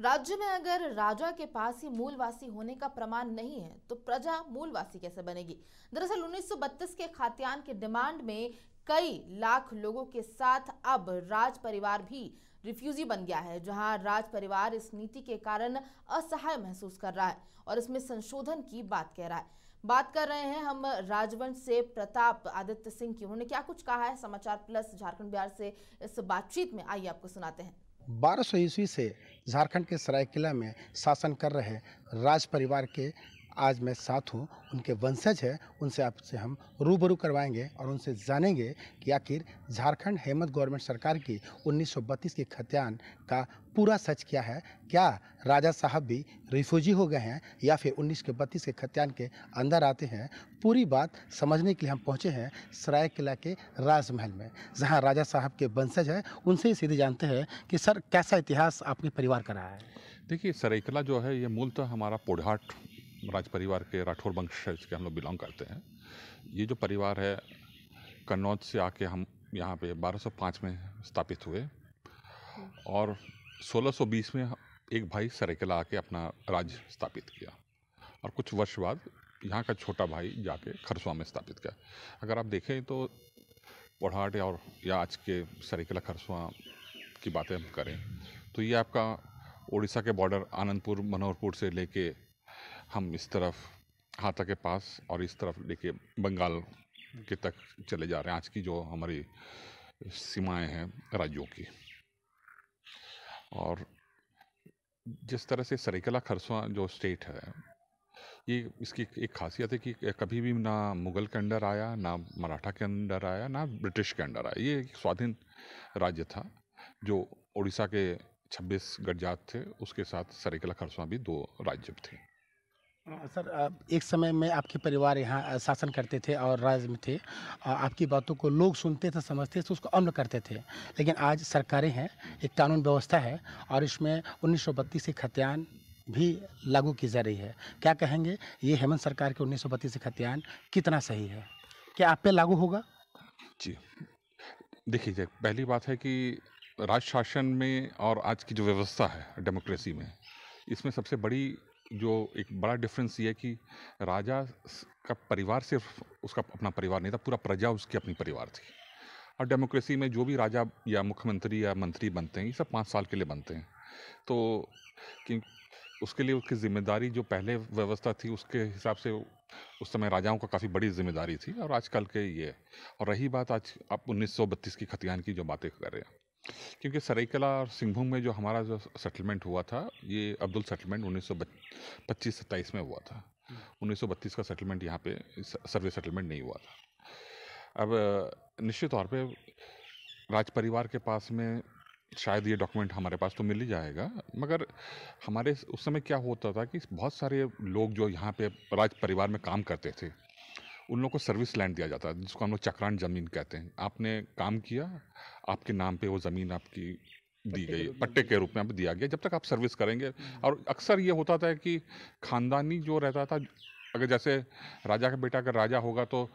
राज्य में अगर राजा के पास ही मूलवासी होने का प्रमाण नहीं है तो प्रजा मूलवासी कैसे बनेगी दरअसल उन्नीस के खात्यान के डिमांड में कई लाख लोगों के साथ अब राज परिवार भी रिफ्यूजी बन गया है जहां राज परिवार इस नीति के कारण असहाय महसूस कर रहा है और इसमें संशोधन की बात कह रहा है बात कर रहे हैं हम राजवंश से प्रताप आदित्य सिंह की उन्होंने क्या कुछ कहा है समाचार प्लस झारखंड बिहार से इस बातचीत में आइए आपको सुनाते हैं बारह सौ ईस्वी से झारखंड के सरायकेला में शासन कर रहे राज परिवार के आज मैं साथ हूँ उनके वंशज हैं उनसे आपसे हम रूबरू करवाएंगे और उनसे जानेंगे कि आखिर झारखंड हेमंत गवर्नमेंट सरकार की 1932 के खत्यान का पूरा सच क्या है क्या राजा साहब भी रिफ्यूजी हो गए हैं या फिर उन्नीस के बत्तीस के खत्यान के अंदर आते हैं पूरी बात समझने के लिए हम पहुँचे हैं सराय किला के राजमहल में जहाँ राजा साहब के वंशज हैं उनसे ही सीधे जानते हैं कि सर कैसा इतिहास आपके परिवार का रहा है देखिए सरायकला जो है ये मूलतः हमारा पोढ़ाट राज परिवार के राठौर वंश के हम लोग बिलोंग करते हैं ये जो परिवार है कन्नौज से आके हम यहाँ पे 1205 में स्थापित हुए और 1620 में एक भाई सरेकेला आके अपना राज्य स्थापित किया और कुछ वर्ष बाद यहाँ का छोटा भाई जाके खरसुआ में स्थापित किया अगर आप देखें तो पढ़ाट और या आज के सरेकेला खरसुआ की बातें हम करें तो ये आपका उड़ीसा के बॉर्डर आनंदपुर मनोहरपुर से लेके हम इस तरफ हाथा के पास और इस तरफ लेके बंगाल के तक चले जा रहे हैं आज की जो हमारी सीमाएं हैं राज्यों की और जिस तरह से सरेकला खरसवा जो स्टेट है ये इसकी एक खासियत है कि कभी भी ना मुग़ल के अंडर आया ना मराठा के अंडर आया ना ब्रिटिश के अंडर आया ये एक स्वाधीन राज्य था जो उड़ीसा के 26 गढ़जात थे उसके साथ सरेकला खरसवा भी दो राज्य थे सर एक समय में आपके परिवार यहाँ शासन करते थे और राज में थे आपकी बातों को लोग सुनते थे समझते थे उसको अमल करते थे लेकिन आज सरकारें हैं एक कानून व्यवस्था है और इसमें उन्नीस सौ बत्तीस खतियान भी लागू की जा रही है क्या कहेंगे ये हेमंत सरकार के उन्नीस सौ बत्तीस खतियान कितना सही है क्या आप पे लागू होगा जी देखिए पहली बात है कि राज शासन में और आज की जो व्यवस्था है डेमोक्रेसी में इसमें सबसे बड़ी जो एक बड़ा डिफरेंस ये है कि राजा का परिवार सिर्फ उसका अपना परिवार नहीं था पूरा प्रजा उसकी अपनी परिवार थी और डेमोक्रेसी में जो भी राजा या मुख्यमंत्री या मंत्री बनते हैं ये सब पाँच साल के लिए बनते हैं तो कि उसके लिए उसकी जिम्मेदारी जो पहले व्यवस्था थी उसके हिसाब से उस समय राजाओं का काफ़ी बड़ी जिम्मेदारी थी और आजकल के ये और रही बात आज आप उन्नीस की खतियान की जो बातें कर रहे हैं क्योंकि सरईकला और सिंहभूम में जो हमारा जो सेटलमेंट हुआ था ये अब्दुल सेटलमेंट उन्नीस सौ पच्चीस सत्ताईस में हुआ था हम्म। उन्नीस का सेटलमेंट यहाँ पे सर्वे सेटलमेंट नहीं हुआ था अब निश्चित तौर पे राज परिवार के पास में शायद ये डॉक्यूमेंट हमारे पास तो मिल ही जाएगा मगर हमारे उस समय क्या होता था कि बहुत सारे लोग जो यहाँ पे राज परिवार में काम करते थे उन लोगों को सर्विस लैंड दिया जाता है जिसको हम लोग चक्रान ज़मीन कहते हैं आपने काम किया आपके नाम पे वो ज़मीन आपकी दी गई पट्टे के रूप में आप दिया गया जब तक आप सर्विस करेंगे हम्म। और अक्सर ये होता था कि खानदानी जो रहता था अगर जैसे राजा का बेटा अगर राजा होगा तो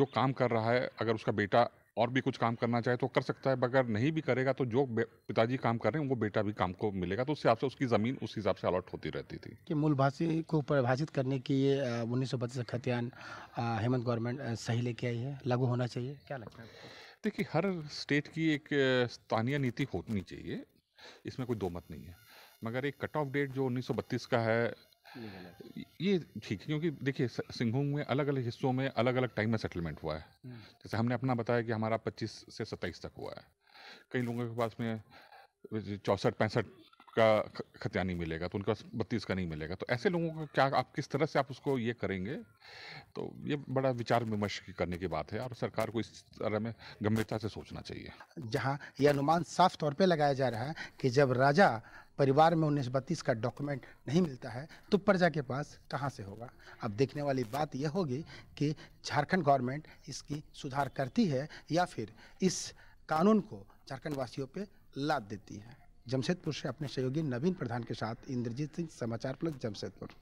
जो काम कर रहा है अगर उसका बेटा और भी कुछ काम करना चाहे तो कर सकता है मगर नहीं भी करेगा तो जो पिताजी काम कर रहे हैं वो बेटा भी काम को मिलेगा तो उस हिसाब से उसकी ज़मीन उस हिसाब से अलॉट होती रहती थी कि मूल भाषी को परिभाषित करने की ये उन्नीस सौ बत्तीस खतियान हेमंत गवर्नमेंट सही लेके आई है लागू होना चाहिए क्या लगता है देखिए हर स्टेट की एक स्थानीय नीति होनी चाहिए इसमें कोई दो मत नहीं है मगर एक कट ऑफ डेट जो उन्नीस का है ये ठीक क्योंकि देखिए सिंहभूम में अलग अलग हिस्सों में अलग अलग टाइम में सेटलमेंट हुआ है जैसे हमने अपना बताया कि हमारा 25 से 27 तक हुआ है कई लोगों के पास में चौंसठ पैंसठ का खतिया नहीं मिलेगा तो उनके पास बत्तीस का नहीं मिलेगा तो ऐसे लोगों का क्या आप किस तरह से आप उसको ये करेंगे तो ये बड़ा विचार विमर्श करने की बात है और सरकार को इस तरह में गंभीरता से सोचना चाहिए जहाँ यह अनुमान साफ तौर पर लगाया जा रहा है कि जब राजा परिवार में उन्नीस बत्तीस का डॉक्यूमेंट नहीं मिलता है तो प्रजा के पास कहाँ से होगा अब देखने वाली बात यह होगी कि झारखंड गवर्नमेंट इसकी सुधार करती है या फिर इस कानून को झारखंड वासियों पर लाद देती है जमशेदपुर से अपने सहयोगी नवीन प्रधान के साथ इंद्रजीत सिंह समाचार प्लस जमशेदपुर